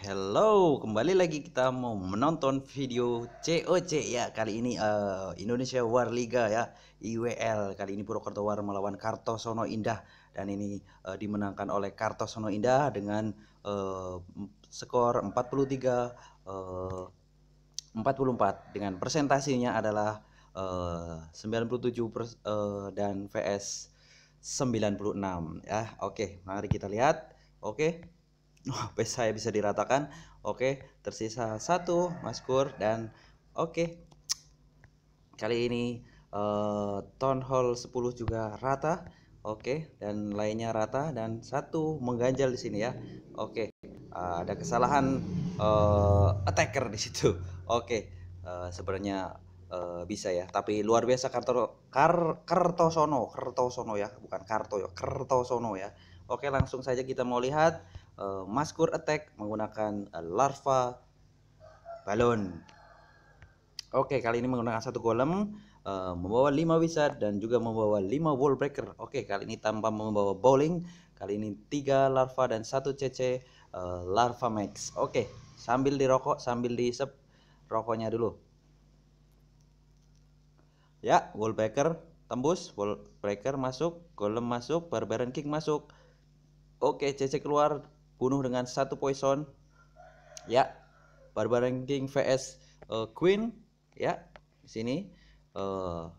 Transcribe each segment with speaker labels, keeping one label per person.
Speaker 1: Hello, kembali lagi kita mau menonton video COC ya kali ini uh, Indonesia War Liga ya IWL kali ini Purwokerto War melawan Kartosono Indah dan ini uh, dimenangkan oleh Kartosono Indah dengan uh, skor 43 uh, 44 dengan presentasinya adalah uh, 97 pers, uh, dan VS 96 ya. Oke, mari kita lihat. Oke. Wah, oh, saya bisa diratakan. Oke, tersisa satu maskur dan oke. Kali ini uh, town hall 10 juga rata. Oke, dan lainnya rata dan satu mengganjal di sini ya. Oke, uh, ada kesalahan uh, attacker di situ. Oke, uh, sebenarnya uh, bisa ya. Tapi luar biasa Karto Kar Kertosono, Kertosono ya, bukan Karto ya, Kertosono ya. Oke, langsung saja kita mau lihat uh, maskur attack menggunakan uh, larva balon. Oke, kali ini menggunakan satu golem, uh, membawa 5 wizard dan juga membawa 5 wall breaker. Oke, kali ini tanpa membawa bowling, kali ini 3 larva dan satu CC uh, larva max. Oke, sambil dirokok, sambil diisep rokoknya dulu. Ya, wall breaker tembus, wall breaker masuk, golem masuk, barbarian king masuk. Oke, CC keluar bunuh dengan satu poison ya Barbarian King vs uh, Queen ya di sini uh,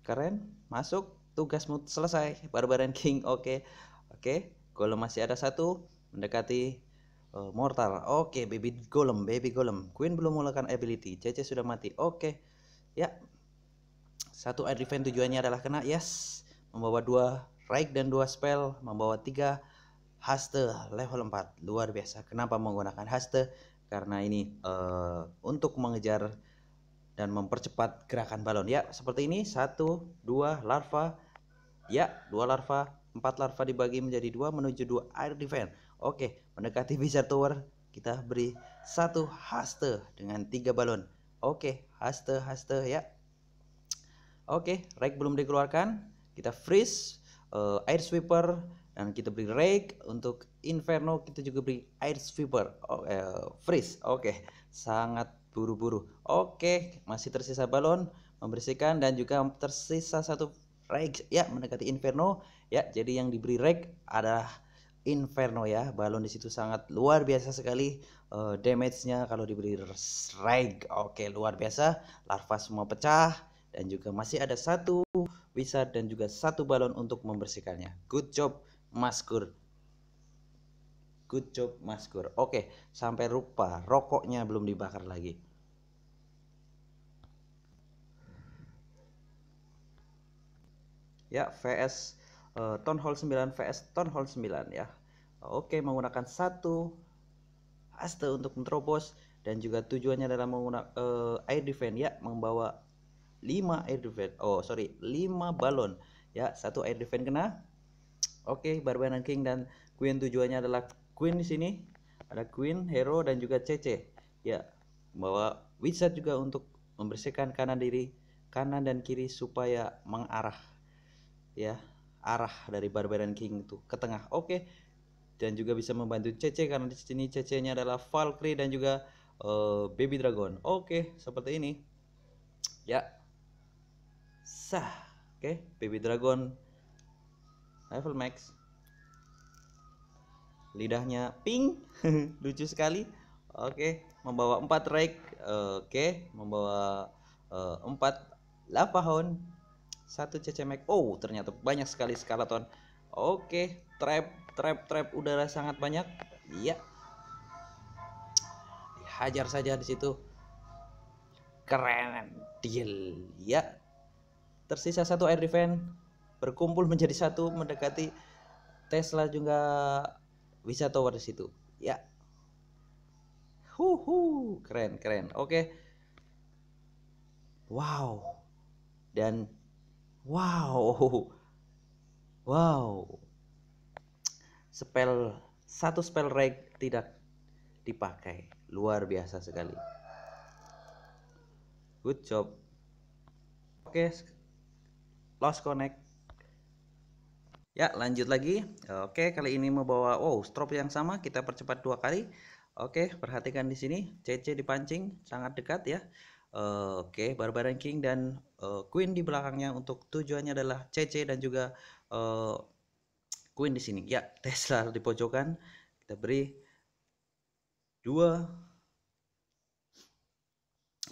Speaker 1: keren masuk tugasmu selesai Barbarian King oke okay. oke okay. golem masih ada satu mendekati uh, mortal oke okay, baby golem baby golem Queen belum menggunakan ability CC sudah mati oke okay. ya satu advent tujuannya adalah kena yes membawa dua Raik dan dua spell membawa tiga haste level 4 luar biasa kenapa menggunakan haste karena ini uh, untuk mengejar dan mempercepat gerakan balon ya seperti ini satu dua larva ya dua larva empat larva dibagi menjadi dua menuju dua air defense oke mendekati bisa tower kita beri satu haste dengan tiga balon oke haste haste ya oke rake belum dikeluarkan kita freeze uh, air sweeper dan kita beri rake untuk inferno kita juga beri air sweeper oh, eh, freeze oke okay. sangat buru-buru oke okay. masih tersisa balon membersihkan dan juga tersisa satu rake ya mendekati inferno ya jadi yang diberi rake adalah inferno ya balon di situ sangat luar biasa sekali uh, damage-nya kalau diberi rake oke okay, luar biasa larva semua pecah dan juga masih ada satu wizard dan juga satu balon untuk membersihkannya good job maskur good job maskur oke sampai rupa rokoknya belum dibakar lagi ya VS uh, eh, Town Hall 9 VS Town Hall 9 ya oke menggunakan satu haste untuk menerobos dan juga tujuannya adalah menggunakan uh, air defense ya membawa 5 air defense oh sorry 5 balon ya satu air defense kena Oke, okay, Barbarian King dan Queen tujuannya adalah Queen di sini ada Queen, Hero dan juga Cece. Ya, bawa Wizard juga untuk membersihkan kanan diri, kanan dan kiri supaya mengarah ya, arah dari Barbarian King itu ke tengah. Oke. Okay. Dan juga bisa membantu Cece karena di sini CC-nya adalah Valkyrie dan juga uh, Baby Dragon. Oke, okay, seperti ini. Ya. Sah. Oke, okay, Baby Dragon level max lidahnya pink lucu sekali oke membawa empat rake oke membawa eh, empat lava satu cecemek oh ternyata banyak sekali skeleton oke trap trap trap udara sangat banyak iya hajar saja di situ keren deal ya tersisa satu air defense berkumpul menjadi satu mendekati Tesla juga bisa tower di situ ya huhu keren keren oke wow dan wow wow spell satu spell rank tidak dipakai luar biasa sekali good job oke lost connect Ya, lanjut lagi. Oke, kali ini membawa wow, strop yang sama, kita percepat dua kali. Oke, perhatikan di sini, CC dipancing sangat dekat ya. Oke, barbaran King dan eh, Queen di belakangnya untuk tujuannya adalah CC dan juga eh, Queen di sini. Ya, Tesla di pojokan. Kita beri dua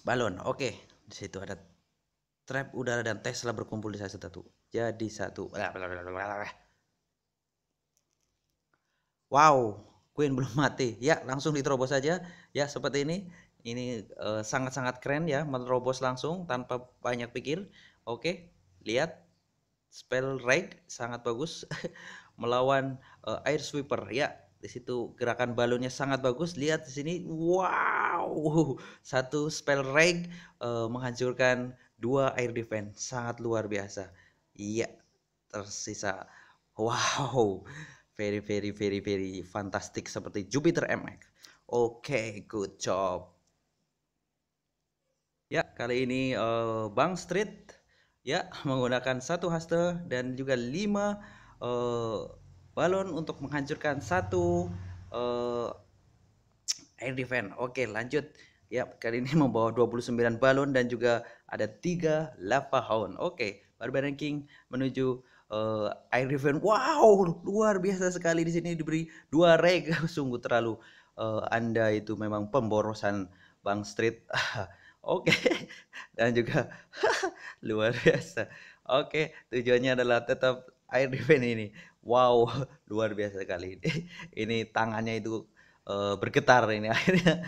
Speaker 1: balon. Oke, di situ ada trap udara dan Tesla berkumpul di satu satu jadi satu wow Queen belum mati ya langsung diterobos saja ya seperti ini ini eh, sangat-sangat uh, keren ya menerobos langsung tanpa banyak pikir oke lihat spell reg sangat bagus melawan uh, air sweeper ya di situ gerakan balonnya sangat bagus lihat di sini wow satu spell reg uh, menghancurkan dua air defense sangat luar biasa Iya, tersisa. Wow, very very very very fantastic seperti Jupiter MX. Oke, okay, good job. Ya, kali ini uh, Bang Street ya menggunakan satu haste dan juga 5 uh, eh, balon untuk menghancurkan satu uh, air defense. Oke, okay, lanjut. Ya, kali ini membawa 29 balon dan juga ada tiga lava hound. Oke, okay, Urban Ranking menuju uh, eh, air event. Wow, luar biasa sekali di sini diberi dua reg. Sungguh terlalu uh, Anda itu memang pemborosan Bang Street. Oke. Dan juga luar biasa. Oke, tujuannya adalah tetap air event ini. Wow, luar biasa sekali. ini tangannya itu uh, bergetar ini akhirnya.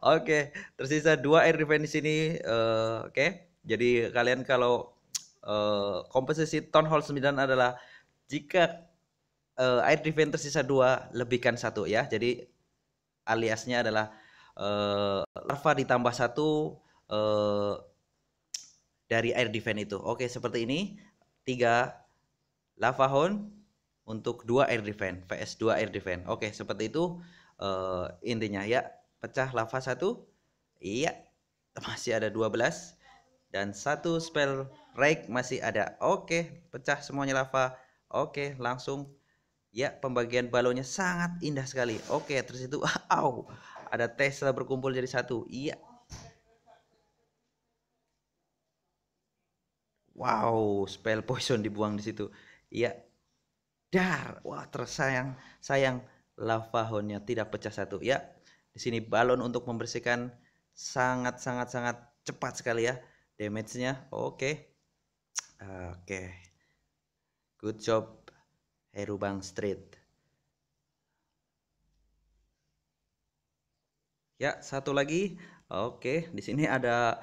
Speaker 1: Oke, okay. tersisa dua air event di sini. Uh, Oke. Okay jadi kalian kalau uh, komposisi town hall 9 adalah jika uh, air defense tersisa dua lebihkan satu ya. Jadi aliasnya adalah uh, larva ditambah satu uh, dari air defense itu. Oke, seperti ini. tiga lava horn untuk dua air defense, VS dua air defense. Oke, seperti itu uh, intinya ya. Pecah lava satu. Iya. Masih ada 12 dan satu spell rake masih ada. Oke, pecah semuanya lava. Oke, langsung ya pembagian balonnya sangat indah sekali. Oke, terus itu aw ada Tesla berkumpul jadi satu. Iya. Wow, spell poison dibuang di situ. Iya. Dar, wah tersayang sayang lava honnya tidak pecah satu. Ya. Di sini balon untuk membersihkan sangat sangat sangat cepat sekali ya damage-nya. Oke. Okay. Oke. Okay. Good job Herubang Street. Ya, satu lagi. Oke, okay. di sini ada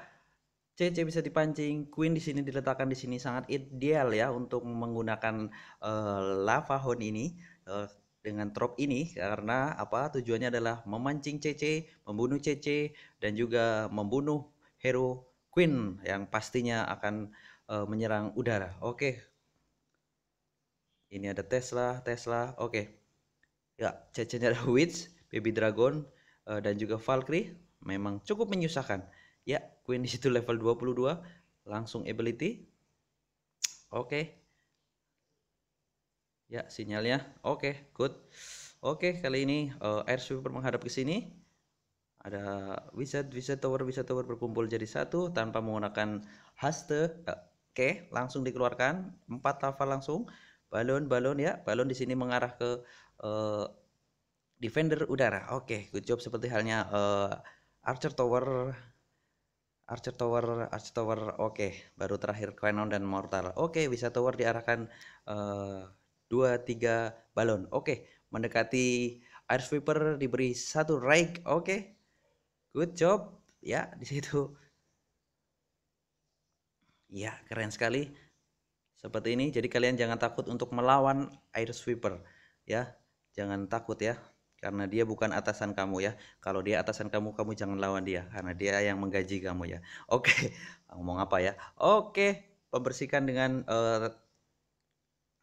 Speaker 1: CC bisa dipancing, Queen di sini diletakkan di sini sangat ideal ya untuk menggunakan uh, lava horn ini uh, dengan trop ini karena apa tujuannya adalah memancing CC, membunuh CC dan juga membunuh hero Queen yang pastinya akan uh, menyerang udara. Oke. Okay. Ini ada Tesla, Tesla. Oke. Okay. Ya, cecenya ada Witch, Baby Dragon uh, dan juga Valkyrie memang cukup menyusahkan. Ya, Queen di situ level 22 langsung ability. Oke. Okay. Ya, sinyalnya oke, okay, good. Oke, okay, kali ini uh, air sweeper menghadap ke sini ada wizard-wizard tower, wizard tower berkumpul jadi satu tanpa menggunakan haste Oke, langsung dikeluarkan empat lava langsung. Balon-balon ya, balon di sini mengarah ke uh, defender udara. Oke, okay, good job seperti halnya uh, Archer Tower Archer Tower, Archer Tower. Oke, okay. baru terakhir Quenon dan Mortal. Oke, okay, bisa tower diarahkan uh, tiga balon. Oke, okay. mendekati Air Sweeper diberi satu rake. Oke. Okay good job ya di situ ya keren sekali seperti ini jadi kalian jangan takut untuk melawan air sweeper ya jangan takut ya karena dia bukan atasan kamu ya kalau dia atasan kamu kamu jangan lawan dia karena dia yang menggaji kamu ya oke ngomong apa ya oke okay. pembersihkan dengan uh,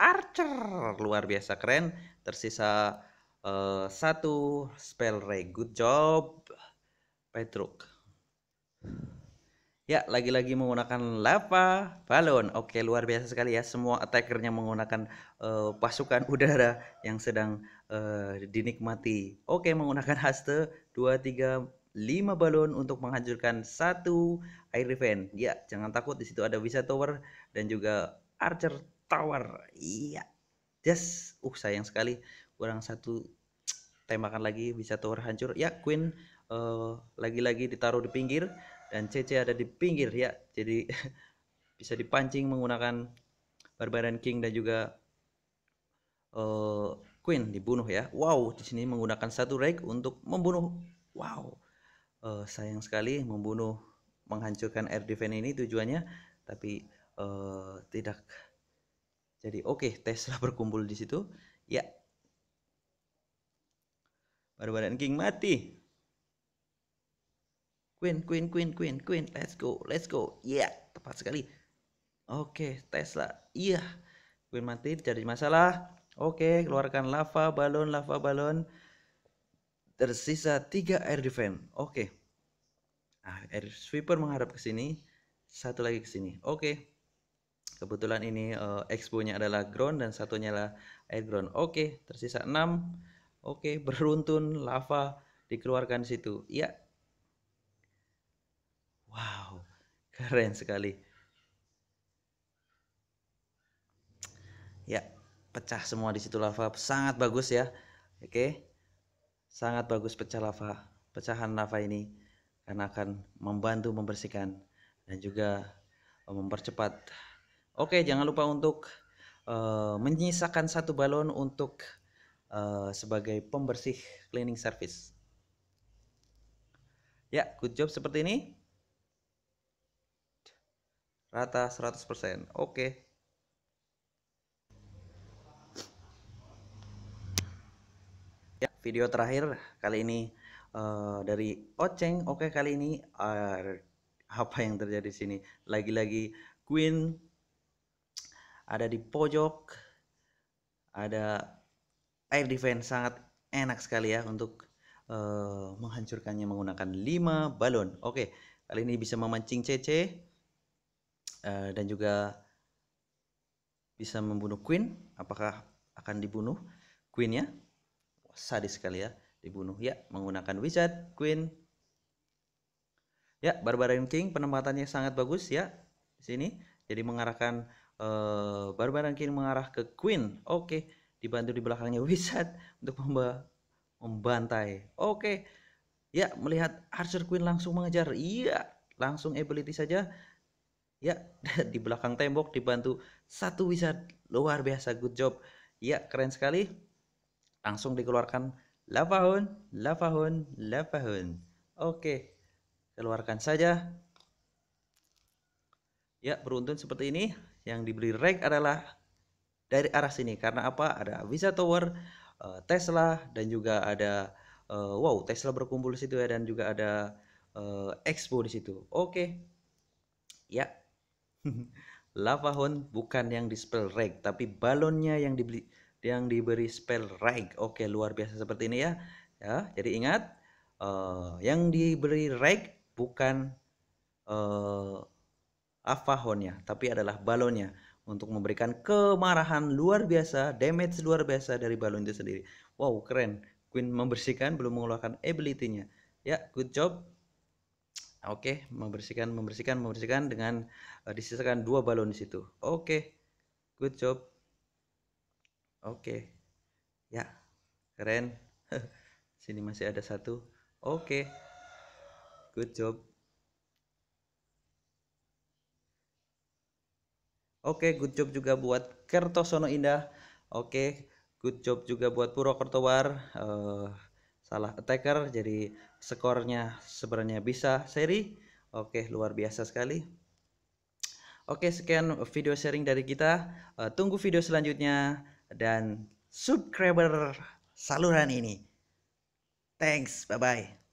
Speaker 1: Archer luar biasa keren tersisa uh, satu spell ray good job Petruk. Ya, lagi-lagi menggunakan lava balon. Oke, luar biasa sekali ya. Semua attackernya menggunakan uh, pasukan udara yang sedang uh, dinikmati. Oke, menggunakan haste 2, 3, 5 balon untuk menghancurkan satu air event. Ya, jangan takut di situ ada bisa Tower dan juga Archer Tower. Iya. Yes. Uh, sayang sekali kurang satu tembakan lagi bisa Tower hancur. Ya, Queen Eh, lagi-lagi uh, ditaruh di pinggir dan CC ada di pinggir ya jadi bisa dipancing menggunakan Barbarian King dan juga uh, Queen dibunuh ya wow di sini menggunakan satu rake untuk membunuh wow uh, sayang sekali membunuh menghancurkan air defense ini tujuannya tapi uh, tidak jadi oke okay, Tesla berkumpul di situ ya Barbarian King mati Queen, Queen, Queen, Queen, Queen. Let's go, let's go. yeah, tepat sekali. Oke, okay, Tesla. Iya. Yeah. Queen mati jadi masalah. Oke, okay, keluarkan lava balon, lava balon. Tersisa tiga air defense. Oke. Okay. Nah, air sweeper menghadap ke sini. Satu lagi ke sini. Oke. Okay. Kebetulan ini uh, expo-nya adalah ground dan satunya adalah air ground. Oke, okay. tersisa 6. Oke, okay, beruntun lava dikeluarkan di situ. Iya, Wow, keren sekali. Ya, pecah semua di situ lava. Sangat bagus ya. Oke. Sangat bagus pecah lava. Pecahan lava ini karena akan membantu membersihkan dan juga eh, mempercepat. Oke, jangan lupa untuk uh, menyisakan satu balon untuk uh, sebagai pembersih cleaning service. Ya, good job seperti ini rata 100%. Oke. Okay. Ya, video terakhir kali ini uh, dari Oceng. Oke, okay, kali ini uh, apa yang terjadi di sini? Lagi-lagi Queen ada di pojok. Ada air defense sangat enak sekali ya untuk uh, menghancurkannya menggunakan 5 balon. Oke, okay, kali ini bisa memancing CC Eh, dan juga bisa membunuh Queen. Apakah akan dibunuh Queen ya? sadis sekali ya, dibunuh ya menggunakan wizard Queen. Ya, Barbarian King penempatannya sangat bagus ya di sini. Jadi mengarahkan uh, Barbarian King mengarah ke Queen. Oke, dibantu di belakangnya wizard untuk membantai. Oke. Ya, melihat Archer Queen langsung mengejar. Iya, langsung ability saja Ya, di belakang tembok dibantu satu wizard. Luar biasa, good job. Ya, keren sekali. Langsung dikeluarkan lava hoon, lava lava Oke, keluarkan saja. Ya, beruntun seperti ini. Yang dibeli reg adalah dari arah sini. Karena apa? Ada Visa Tower, eh, Tesla, dan juga ada... Eh, wow, Tesla berkumpul di situ ya. Dan juga ada eh, Expo di situ. Oke. Ya, Lava bukan yang di spell rag, tapi balonnya yang dibeli yang diberi spell rag. Oke, luar biasa seperti ini ya. Ya, jadi ingat uh, yang diberi rag bukan uh, Avahonnya, tapi adalah balonnya untuk memberikan kemarahan luar biasa, damage luar biasa dari balon itu sendiri. Wow, keren. Queen membersihkan belum mengeluarkan ability-nya. Ya, good job. Oke, okay, membersihkan, membersihkan, membersihkan dengan uh, disisakan dua balon di situ. Oke, okay, good job. Oke, okay. ya, keren. Sini masih ada satu. Oke, okay. good job. Oke, okay, good job juga buat Kertosono Indah. Oke, okay, good job juga buat War. Uh, salah attacker jadi skornya sebenarnya bisa seri oke luar biasa sekali oke sekian video sharing dari kita eh, tunggu video selanjutnya dan subscriber saluran ini thanks bye bye